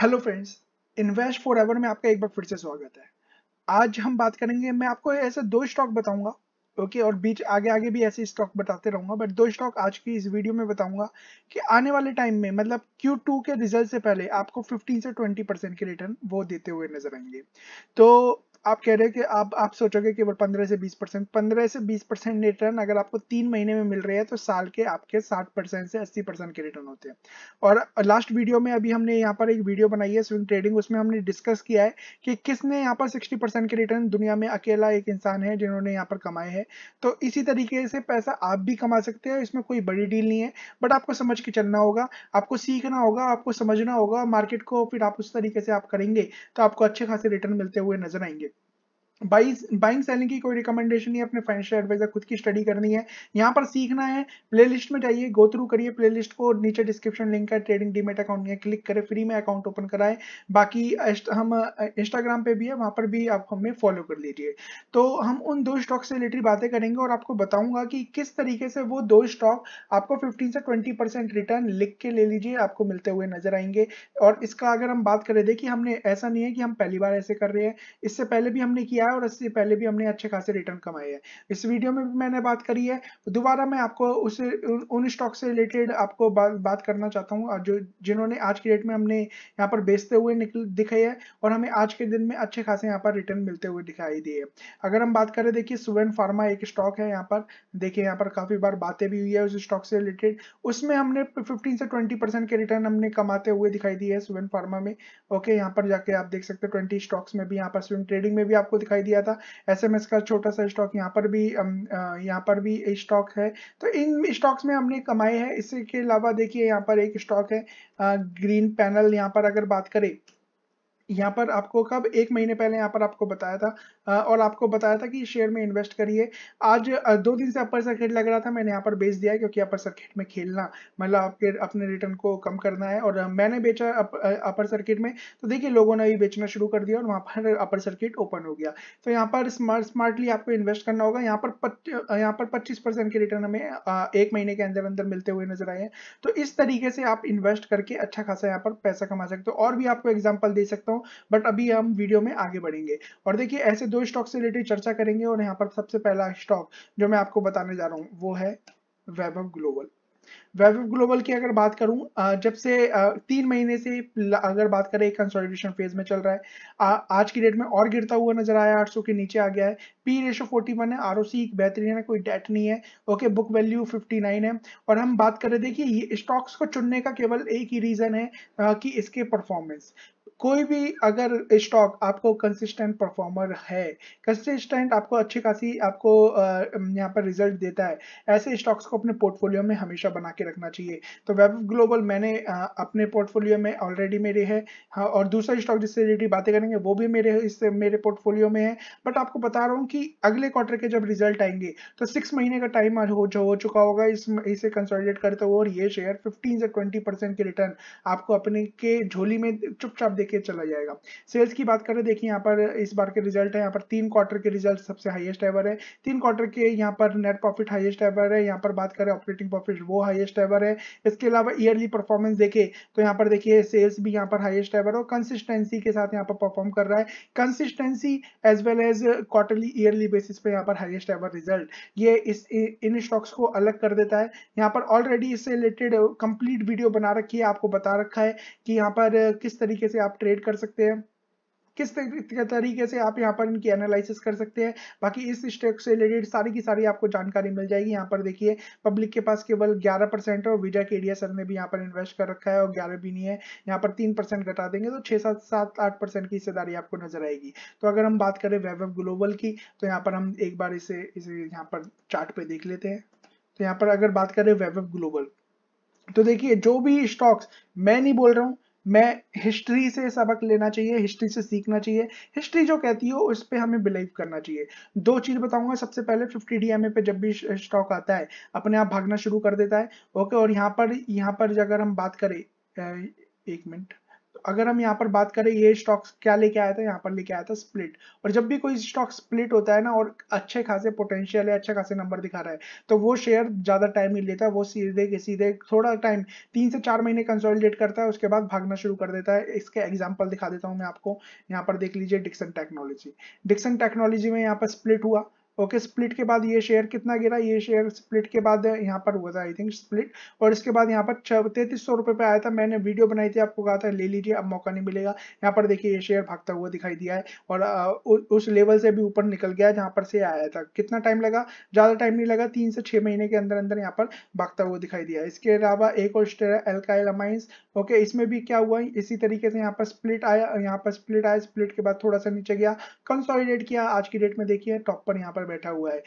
hello friends invest forever में आपका एक बार फिर से स्वागत है आज हम बात करेंगे मैं आपको ऐसे दो स्टॉक बताऊंगा ओके और बीच आगे आगे भी ऐसे स्टॉक बताते रहूंगा बट दो स्टॉक आज की इस वीडियो में बताऊंगा कि आने वाले टाइम में मतलब Q2 के रिजल्ट से पहले आपको 15 से 20 परसेंट के रिटर्न वो देते हुए नजर आएंगे तो आप कह रहे हैं कि आप आप सोचोगे कि वो पंद्रह से बीस परसेंट पंद्रह से बीस परसेंट रिटर्न अगर आपको तीन महीने में मिल रहे हैं तो साल के आपके साठ परसेंट से अस्सी परसेंट के रिटर्न होते हैं और लास्ट वीडियो में अभी हमने यहाँ पर एक वीडियो बनाई है स्विंग ट्रेडिंग उसमें हमने डिस्कस किया है कि किसने यहाँ पर सिक्सटी के रिटर्न दुनिया में अकेला एक इंसान है जिन्होंने यहाँ पर कमाए हैं तो इसी तरीके से पैसा आप भी कमा सकते हैं इसमें कोई बड़ी डील नहीं है बट आपको समझ के चलना होगा आपको सीखना होगा आपको समझना होगा मार्केट को फिर आप उस तरीके से आप करेंगे तो आपको अच्छे खासे रिटर्न मिलते हुए नजर आएंगे बाइंग सेलिंग की कोई रिकमेंडेशन नहीं अपने फाइनेंशियल एडवाइजर खुद की स्टडी करनी है यहाँ पर सीखना है प्लेलिस्ट में जाइए गो थ्रू करिए प्लेलिस्ट को नीचे डिस्क्रिप्शन लिंक है ट्रेडिंग डीमेट अकाउंट में क्लिक करें फ्री में अकाउंट ओपन कराए बाकी हम इंस्टाग्राम पे भी है वहां पर भी आप हमें फॉलो कर लीजिए तो हम उन दो स्टॉक से रिलेटेड बातें करेंगे और आपको बताऊंगा कि किस तरीके से वो दो स्टॉक आपको फिफ्टीन से ट्वेंटी परसेंट रिटर्न लिख के ले लीजिए आपको मिलते हुए नजर आएंगे और इसका अगर हम बात करें देखिए हमने ऐसा नहीं है कि हम पहली बार ऐसे कर रहे हैं इससे पहले भी हमने किया किया है और इससे पहले भी हमने अच्छे खासे रिटर्न कमाए हैं इस वीडियो में भी मैंने बात करी है दोबारा मैं आपको उस उन स्टॉक से रिलेटेड आपको बा, बात करना चाहता हूँ जो जिन्होंने आज के डेट में हमने यहाँ पर बेचते हुए निकल दिखे है और हमें आज के दिन में अच्छे खासे यहाँ पर रिटर्न मिलते हुए दिखाई दिए अगर हम बात करें देखिए सुवेन फार्मा एक स्टॉक है यहाँ पर देखिए यहाँ पर काफी बार बातें भी हुई है उस स्टॉक से रिलेटेड उसमें हमने फिफ्टीन से ट्वेंटी के रिटर्न हमने कमाते हुए दिखाई दिए है सुवेन फार्मा में ओके यहाँ पर जाके आप देख सकते हैं ट्वेंटी स्टॉक्स में भी यहाँ पर स्विंग ट्रेडिंग में भी आपको दिखाई दिखाई दिया था एसएमएस का छोटा सा स्टॉक यहाँ पर भी यहाँ पर भी स्टॉक है तो इन स्टॉक्स में हमने कमाए हैं इसके अलावा देखिए यहाँ पर एक स्टॉक है ग्रीन पैनल यहाँ पर अगर बात करें यहाँ पर आपको कब एक महीने पहले यहाँ पर आपको बताया था और आपको बताया था कि शेयर में इन्वेस्ट करिए आज दो दिन से अपर सर्किट लग रहा था मैंने यहाँ पर बेच दिया है क्योंकि अपर सर्किट में खेलना मतलब आपके अपने रिटर्न को कम करना है और मैंने बेचा अप, अपर सर्किट में तो देखिए लोगों ने भी बेचना शुरू कर दिया और वहाँ पर अपर सर्किट ओपन हो गया तो यहाँ पर स्मार्ट स्मार्टली आपको इन्वेस्ट करना होगा यहाँ पर यहाँ पर पच्चीस परसेंट के रिटर्न हमें एक महीने के अंदर अंदर मिलते हुए नजर आए हैं तो इस तरीके से आप इन्वेस्ट करके अच्छा खासा यहाँ पर पैसा कमा सकते हो और भी आपको एग्जाम्पल दे सकता हूँ बट अभी हम वीडियो में आगे बढ़ेंगे और देखिए ऐसे दो स्टॉक से रिलेटेड चर्चा करेंगे और यहाँ पर सबसे पहला स्टॉक जो मैं आपको बताने जा रहा हूँ वो है वैभव ग्लोबल वैभव ग्लोबल की अगर बात करूं जब से तीन महीने से अगर बात करें एक कंसोलिडेशन फेज में चल रहा है आ, आज की डेट में और गिरता हुआ नजर आया 800 के नीचे आ गया है पी रेशो 41 है आर एक बेहतरीन है कोई डेट नहीं है ओके बुक वैल्यू 59 है और हम बात कर रहे थे कि ये स्टॉक्स को चुनने का केवल एक ही रीजन है कि इसके परफॉर्मेंस कोई भी अगर स्टॉक आपको कंसिस्टेंट परफॉर्मर है कंसिस्टेंट आपको अच्छी खासी आपको यहाँ पर रिजल्ट देता है ऐसे स्टॉक्स को अपने पोर्टफोलियो में हमेशा बना के रखना चाहिए तो वेब ग्लोबल मैंने अपने पोर्टफोलियो में ऑलरेडी मेरे है हाँ, और दूसरा स्टॉक जिससे रिलेटेड बातें करेंगे वो भी मेरे इससे मेरे पोर्टफोलियो में है बट आपको बता रहा हूँ कि अगले क्वार्टर के जब रिजल्ट आएंगे तो सिक्स महीने का टाइम हो जो हो चुका होगा इस इसे कंसोलिडेट करते हुए और ये शेयर फिफ्टीन से ट्वेंटी परसेंट रिटर्न आपको अपने के झोली में चुपचाप देखिए चला जाएगा सेल्स की बात करें देखिए यहाँ पर इस बार के रिजल्ट है यहाँ पर तीन क्वार्टर के रिजल्ट सबसे हाईएस्ट एवर है तीन क्वार्टर के यहाँ पर नेट प्रॉफिट हाईएस्ट एवर है यहाँ पर बात करें ऑपरेटिंग प्रॉफिट वो हाईएस्ट एवर है इसके अलावा ईयरली परफॉर्मेंस देखे तो यहाँ पर देखिए सेल्स भी यहाँ पर हाइएस्ट एवर और कंसिस्टेंसी के साथ यहाँ पर परफॉर्म कर रहा है consistency as well as quarterly yearly basis पे यहाँ पर हाइएस्ट एवर रिजल्ट ये इस इन स्टॉक्स को अलग कर देता है यहाँ पर ऑलरेडी इससे रिलेटेड कंप्लीट वीडियो बना रखी है आपको बता रखा है कि यहाँ पर किस तरीके से आप ट्रेड कर सकते हैं किस तरीके से आप यहाँ पर इनकी एनालिसिस कर सकते हैं बाकी इस स्टॉक से रिलेटेड सारी की सारी आपको जानकारी मिल जाएगी यहाँ पर देखिए पब्लिक के पास केवल 11 परसेंट और विजय केडिया सर ने भी यहाँ पर इन्वेस्ट कर रखा है और 11 भी नहीं है यहाँ पर 3 परसेंट घटा देंगे तो 6 सात सात आठ परसेंट की हिस्सेदारी आपको नजर आएगी तो अगर हम बात करें वैभव ग्लोबल की तो यहाँ पर हम एक बार इसे इसे यहाँ पर चार्ट पे देख लेते हैं तो यहाँ पर अगर बात करें वैभव ग्लोबल तो देखिए जो भी स्टॉक्स मैं नहीं बोल रहा हूँ मैं हिस्ट्री से सबक लेना चाहिए हिस्ट्री से सीखना चाहिए हिस्ट्री जो कहती हो उस पर हमें बिलीव करना चाहिए दो चीज़ बताऊंगा सबसे पहले फिफ्टी डी पे जब भी स्टॉक आता है अपने आप भागना शुरू कर देता है ओके और यहाँ पर यहाँ पर अगर हम बात करें एक मिनट अगर हम यहाँ पर बात करें ये स्टॉक्स क्या लेके आया था यहाँ पर लेके आया था स्प्लिट और जब भी कोई स्टॉक स्प्लिट होता है ना और अच्छे खासे पोटेंशियल है अच्छे खासे नंबर दिखा रहा है तो वो शेयर ज़्यादा टाइम नहीं लेता है वो सीधे के सीधे थोड़ा टाइम तीन से चार महीने कंसोलिडेट करता है उसके बाद भागना शुरू कर देता है इसके एग्जाम्पल दिखा देता हूँ मैं आपको यहाँ पर देख लीजिए डिक्सन टेक्नोलॉजी डिक्सन टेक्नोलॉजी में यहाँ पर स्प्लिट हुआ ओके okay, स्प्लिट के बाद ये शेयर कितना गिरा ये शेयर स्प्लिट के बाद यहाँ पर हुआ था आई थिंक स्प्लिट और इसके बाद यहाँ पर तैतीस सौ रुपये पे आया था मैंने वीडियो बनाई थी आपको कहा था ले लीजिए अब मौका नहीं मिलेगा यहाँ पर देखिए ये शेयर भागता हुआ दिखाई दिया है और आ, उ, उस लेवल से भी ऊपर निकल गया जहाँ पर से आया था कितना टाइम लगा ज़्यादा टाइम नहीं लगा तीन से छः महीने के अंदर अंदर यहाँ पर भागता हुआ दिखाई दिया इसके अलावा एक और स्टेर एल्काइल अमाइंस ओके इसमें भी क्या हुआ इसी तरीके से यहाँ पर स्प्लिट आया यहाँ पर स्प्लिट आया स्प्लिट के बाद थोड़ा सा नीचे गया कंसॉलिडेट किया आज की डेट में देखिए टॉप पर यहाँ पर पर बैठा हुआ है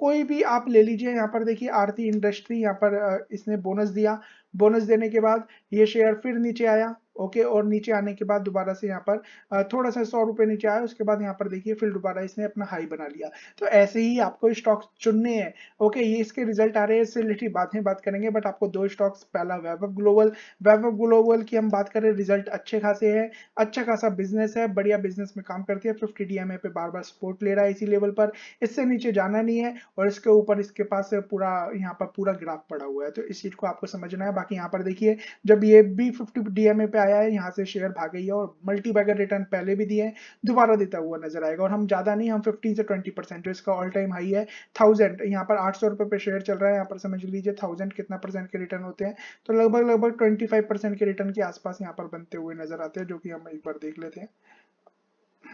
कोई भी आप ले लीजिए यहाँ पर देखिए आरती इंडस्ट्री यहाँ पर इसने बोनस दिया बोनस देने के बाद ये शेयर फिर नीचे आया ओके और नीचे आने के बाद दोबारा से यहाँ पर थोड़ा सा सौ रुपए नीचे आया उसके बाद यहाँ पर देखिए फिर दोबारा इसने अपना हाई बना लिया तो ऐसे ही आपको स्टॉक्स चुनने हैं ओके ये इसके रिजल्ट आ रहे हैं इससे रिलेटेड बाद में बात करेंगे बट आपको दो स्टॉक्स पहला वैभव ग्लोबल वैभव ग्लोबल की हम बात करें रिजल्ट अच्छे खासे है अच्छा खासा बिजनेस है बढ़िया बिजनेस में काम करती है फिफ्टी डी पे बार बार सपोर्ट ले रहा है इसी लेवल पर इससे नीचे जाना नहीं है और इसके ऊपर इसके पास पूरा यहाँ पर पूरा ग्राफ पड़ा हुआ है तो इस चीज को आपको समझना है बाकी यहाँ पर देखिए जब ये भी फिफ्टी डी पे आया आया है यहाँ से शेयर भागे ही है और मल्टी बैगर रिटर्न पहले भी दिए हैं दोबारा देता हुआ नजर आएगा और हम ज्यादा नहीं हम 15 से 20 परसेंट जो इसका ऑल टाइम हाई है थाउजेंड यहाँ पर आठ सौ रुपये पे शेयर चल रहा है यहाँ पर समझ लीजिए थाउजेंड कितना परसेंट के रिटर्न होते हैं तो लगभग लगभग ट्वेंटी के रिटर्न के आसपास यहाँ पर बनते हुए नजर आते हैं जो कि हम एक बार देख लेते हैं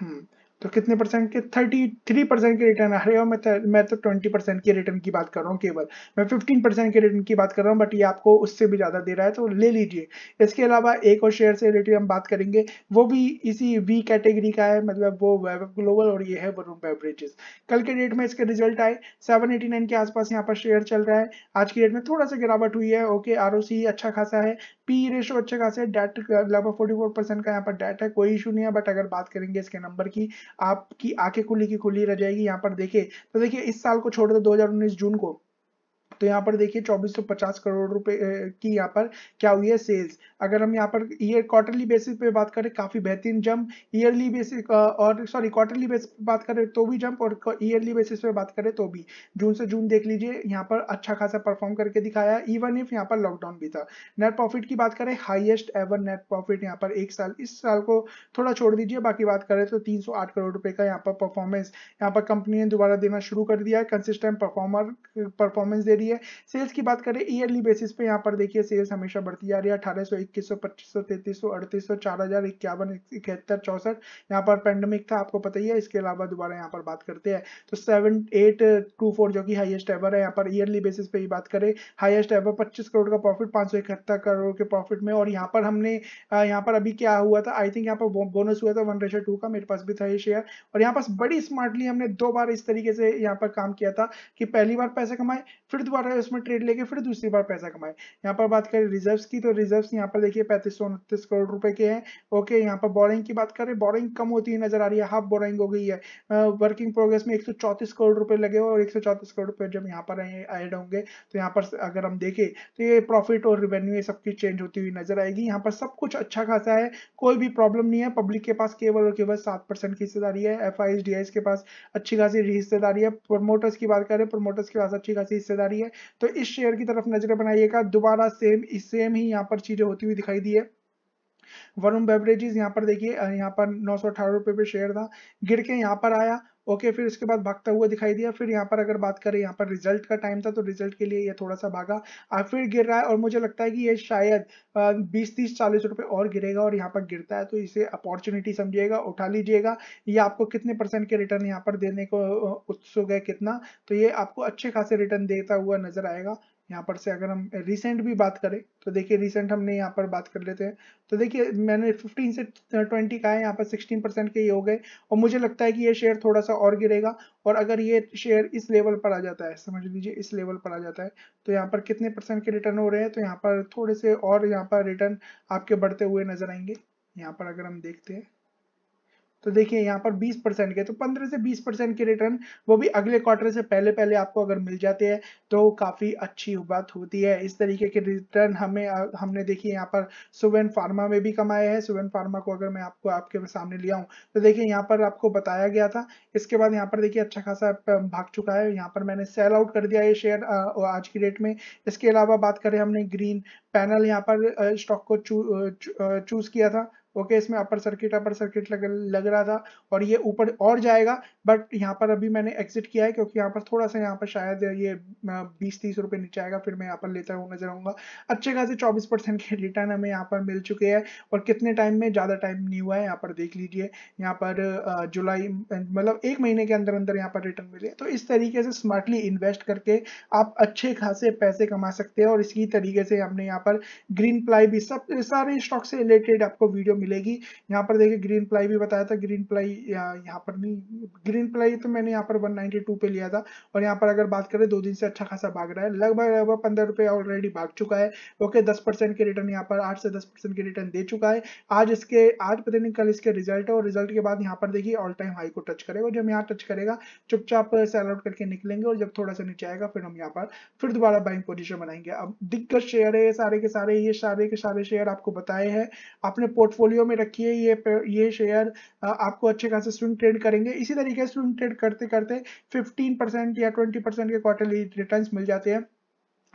हम्म, तो कितने परसेंट के थर्टी थ्री परसेंट के रिटर्न अरे मैं मैं तो ट्वेंटी परसेंट तो के रिटर्न की बात कर रहा हूँ केवल मैं फिफ्टीन परसेंट के रिटर्न की बात कर रहा हूँ बट ये आपको उससे भी ज़्यादा दे रहा है तो ले लीजिए इसके अलावा एक और शेयर से रिलेटेड हम बात करेंगे वो भी इसी वी कैटेगरी का है मतलब वो वेब ग्लोबल और ये है वरुण बेवरेजेस कल के डेट में इसके रिजल्ट आए सेवन के आसपास यहाँ पर शेयर चल रहा है आज की डेट में थोड़ा सा गिरावट हुई है ओके आर अच्छा खासा है पी रेशो अच्छे खासे डेट लगभग फोर्टी फोर परसेंट का यहाँ पर डेट है कोई इशू नहीं है बट अगर बात करेंगे इसके नंबर की आपकी आंखें खुली की खुली रह जाएगी यहाँ पर देखे तो देखिए इस साल को छोड़ तो दो 2019 जून को तो यहाँ पर देखिए चौबीस सौ पचास करोड़ रुपए की यहाँ पर क्या हुई है सेल्स अगर हम यहाँ पर ईयर क्वार्टरली बेसिस पे बात करें काफी बेहतरीन जंप ईयरली बेसिस और सॉरी क्वार्टरली बेसिस पे बात करें तो भी जंप और ईयरली बेसिस पे बात करें तो भी जून से जून देख लीजिए यहाँ पर अच्छा खासा परफॉर्म करके दिखाया इवन इफ यहाँ पर लॉकडाउन भी था नेट प्रॉफिट की बात करें हाइएस्ट एवर नेट प्रॉफिट यहाँ पर एक साल इस साल को थोड़ा छोड़ दीजिए बाकी बात करें तो तीन करोड़ रुपए का यहाँ पर परफॉर्मेंस यहाँ पर कंपनी ने दोबारा देना शुरू कर दिया है कंसिस्टेंट परफॉर्मर परफॉर्मेंस दे रही रही है सेल्स की बात करें ईयरली बेसिस पे यहाँ पर देखिए सेल्स हमेशा बढ़ती जा रही है अठारह सौ इक्कीस सौ पच्चीस सौ तैतीस सौ अड़तीस सौ चार हजार इक्यावन इकहत्तर चौसठ यहाँ पर पेंडेमिक था आपको पता ही है इसके अलावा दोबारा यहाँ पर बात करते हैं तो सेवन एट टू फोर जो कि हाईएस्ट एवर है यहाँ पर ईयरली बेसिस पे ही बात करें हाईएस्ट एवर पच्चीस करोड़ का प्रॉफिट पाँच सौ इकहत्तर करोड़ के प्रॉफिट में और यहाँ पर हमने यहाँ पर अभी क्या हुआ था आई थिंक यहाँ पर बोनस हुआ था वन रेशो टू का मेरे पास भी था ये शेयर और यहाँ पास बड़ी स्मार्टली हमने दो बार इस तरीके से यहाँ पर काम किया था कि पहली बार पैसे कमाए फिर दोबारा बार उसमें ट्रेड लेके फिर दूसरी बार पैसा कमाए यहाँ पर बात करें रिजर्व्स की तो रिजर्व्स यहाँ पर देखिए पैंतीस सौ उनतीस करोड़ रुपए के हैं ओके यहाँ पर बोरिंग की बात करें बोरिंग कम होती हुई नजर आ रही है हाफ बोरिंग हो गई है वर्किंग प्रोग्रेस में एक करोड़ रुपए लगे और एक करोड़ रुपए जब यहाँ पर एड होंगे तो यहाँ पर अगर हम देखें तो ये प्रॉफिट और रेवेन्यू ये सबकी चेंज होती हुई नजर आएगी यहाँ पर सब कुछ अच्छा खासा है कोई भी प्रॉब्लम नहीं है पब्लिक के पास केवल और केवल सात परसेंट की हिस्सेदारी है एफ आई के पास अच्छी खासी हिस्सेदारी है प्रोमोटर्स की बात करें प्रोमोटर्स के पास अच्छी खासी हिस्सेदारी है है तो इस शेयर की तरफ नजर बनाइएगा दोबारा सेम सेम ही यहाँ पर चीजें होती हुई दिखाई दी है वरुण बेवरेजेस यहाँ पर देखिए यहाँ पर नौ सौ अठारह पे शेयर था गिर के यहाँ पर आया ओके फिर उसके बाद भागता हुआ दिखाई दिया फिर यहाँ पर अगर बात करें यहाँ पर रिजल्ट का टाइम था तो रिजल्ट के लिए ये थोड़ा सा भागा और फिर गिर रहा है और मुझे लगता है कि ये शायद बीस तीस चालीस रुपए और गिरेगा और यहाँ पर गिरता है तो इसे अपॉर्चुनिटी समझिएगा उठा लीजिएगा ये आपको कितने परसेंट के रिटर्न यहाँ पर देने को उत्सुक है कितना तो ये आपको अच्छे खासे रिटर्न देता हुआ नजर आएगा यहाँ पर से अगर हम रिसेंट भी बात करें तो देखिए रिसेंट हमने यहाँ पर बात कर लेते हैं तो देखिए मैंने 15 से 20 का है यहाँ पर 16 परसेंट के ये हो गए और मुझे लगता है कि ये शेयर थोड़ा सा और गिरेगा और अगर ये शेयर इस लेवल पर आ जाता है समझ लीजिए इस लेवल पर आ जाता है तो यहाँ पर कितने परसेंट के रिटर्न हो रहे हैं तो यहाँ पर थोड़े से और यहाँ पर रिटर्न आपके बढ़ते हुए नजर आएंगे यहाँ पर अगर हम देखते हैं तो देखिए यहाँ पर 20 परसेंट के तो 15 से 20 परसेंट के रिटर्न वो भी अगले क्वार्टर से पहले पहले आपको अगर मिल जाते हैं तो काफ़ी अच्छी बात होती है इस तरीके के रिटर्न हमें हमने देखिए यहाँ पर सुवेन फार्मा में भी कमाए हैं सुवेन फार्मा को अगर मैं आपको आपके सामने लिया हूँ तो देखिए यहाँ पर आपको बताया गया था इसके बाद यहाँ पर देखिए अच्छा खासा भाग चुका है यहाँ पर मैंने सेल आउट कर दिया ये शेयर आज की डेट में इसके अलावा बात करें हमने ग्रीन पैनल यहाँ पर स्टॉक को चू, चूज किया था ओके इसमें अपर सर्किट अपर सर्किट लग, लग रहा था और ये ऊपर और जाएगा बट यहाँ पर अभी मैंने एग्जिट किया है क्योंकि यहाँ पर थोड़ा सा यहाँ पर शायद ये बीस तीस रुपए नीचे आएगा फिर मैं यहाँ पर लेता हुआ नजर आऊंगा अच्छे खासे चौबीस परसेंट के रिटर्न हमें यहाँ पर मिल चुके हैं और कितने टाइम में ज़्यादा टाइम नहीं हुआ है यहाँ पर देख लीजिए यहाँ पर जुलाई मतलब एक महीने के अंदर अंदर यहाँ पर रिटर्न मिले तो इस तरीके से स्मार्टली इन्वेस्ट करके आप अच्छे खासे पैसे कमा सकते हैं और इसी तरीके से हमने यहाँ पर ग्रीन प्लाई भी सब सारे स्टॉक से रिलेटेड आपको वीडियो मिलेगी यहाँ पर देखिए ग्रीन प्लाई भी बताया था ग्रीन प्लाई यहाँ पर नहीं ग्रीन प्लाई तो मैंने यहाँ पर 192 पे लिया था और यहाँ पर अगर बात करें दो दिन से अच्छा खासा भाग रहा है लगभग लगभग पंद्रह रुपये ऑलरेडी भाग चुका है ओके दस परसेंट के रिटर्न यहाँ पर आठ से दस परसेंट के रिटर्न दे चुका है आज इसके आज पता नहीं कल इसके रिजल्ट है और रिजल्ट के बाद यहाँ पर देखिए ऑल टाइम हाई को टच करेगा जब यहाँ टच करेगा चुपचाप सेल आउट करके निकलेंगे और जब थोड़ा सा नीचे आएगा फिर हम यहाँ पर फिर दोबारा बाइंग पोजिशन बनाएंगे अब दिग्गज शेयर है सारे के सारे ये सारे के सारे शेयर आपको बताए हैं अपने पोर्टफोलियो पोर्टफोलियो में रखिए ये ये शेयर आपको अच्छे खासे स्विंग ट्रेड करेंगे इसी तरीके से स्विंग ट्रेड करते करते 15 परसेंट या 20 परसेंट के क्वार्टरली रिटर्न्स मिल जाते हैं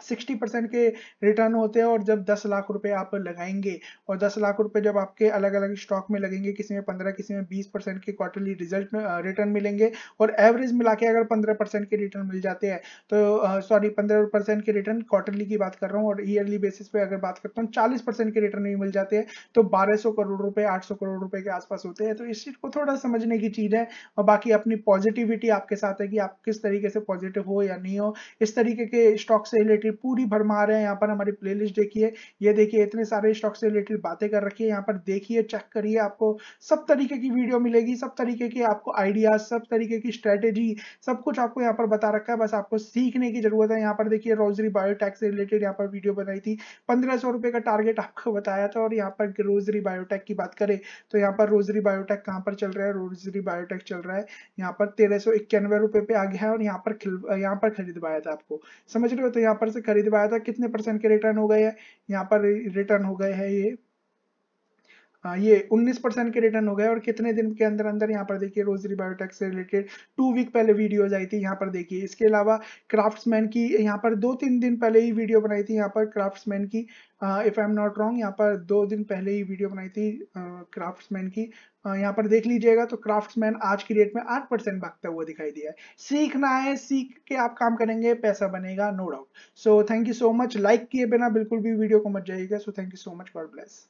सिक्सटी परसेंट के रिटर्न होते हैं और जब दस लाख रुपए आप लगाएंगे और दस लाख रुपए जब आपके अलग अलग स्टॉक में लगेंगे किसी में पंद्रह किसी में बीस परसेंट के क्वार्टरली रिजल्ट में रिटर्न मिलेंगे और एवरेज मिला के अगर पंद्रह परसेंट के रिटर्न मिल जाते हैं तो सॉरी पंद्रह परसेंट के रिटर्न क्वार्टरली की बात कर रहा हूँ और ईयरली बेसिस पे अगर बात करता हूँ चालीस परसेंट के रिटर्न भी मिल जाते हैं तो बारह करोड़ रुपए आठ करोड़ रुपए के आसपास होते हैं तो इस चीज को थोड़ा समझने की चीज है और बाकी अपनी पॉजिटिविटी आपके साथ है कि आप किस तरीके से पॉजिटिव हो या नहीं हो इस तरीके के स्टॉक से रिलेटेड रिलेटेड पूरी भरमा रहे हैं यहाँ पर हमारी प्लेलिस्ट देखिए ये देखिए इतने सारे स्टॉक से रिलेटेड बातें कर रखी है यहाँ पर देखिए चेक करिए आपको सब तरीके की वीडियो मिलेगी सब तरीके के आपको आइडियाज सब तरीके की स्ट्रेटेजी सब कुछ आपको यहाँ पर बता रखा है बस आपको सीखने की जरूरत है यहाँ पर देखिए रोजरी बायोटेक से रिलेटेड यहाँ पर वीडियो बनाई थी पंद्रह रुपए का टारगेट आपको बताया था और यहाँ पर रोजरी बायोटेक की बात करें तो यहाँ पर रोजरी बायोटेक कहाँ पर चल रहा है रोजरी बायोटेक चल रहा है यहाँ पर तेरह रुपए पे आ गया है और यहाँ पर यहाँ पर खरीदवाया था आपको समझ रहे हो तो यहाँ पर से खरीदवाया था कितने परसेंट के रिटर्न हो गए हैं यहाँ पर रिटर्न हो गए हैं ये हाँ, ये 19 परसेंट के रिटर्न हो गए और कितने दिन के अंदर अंदर यहाँ पर देखिए रोजरी बायोटेक से रिलेटेड टू वीक पहले वीडियोज आई थी यहाँ पर देखिए इसके अलावा क्राफ्ट्समैन की यहाँ पर दो तीन दिन पहले ही वीडियो बनाई थी यहाँ पर क्राफ्ट्समैन की if I am not wrong यहाँ पर दो दिन पहले ही वीडियो बनाई थी क्राफ्ट्समैन uh, की uh, यहाँ पर देख लीजिएगा तो क्राफ्ट्समैन आज की डेट में आठ परसेंट भागता हुआ दिखाई दिया है सीखना है सीख के आप काम करेंगे पैसा बनेगा no doubt so thank you so much like किए बिना बिल्कुल भी वीडियो को मत जाइएगा so thank you so much God bless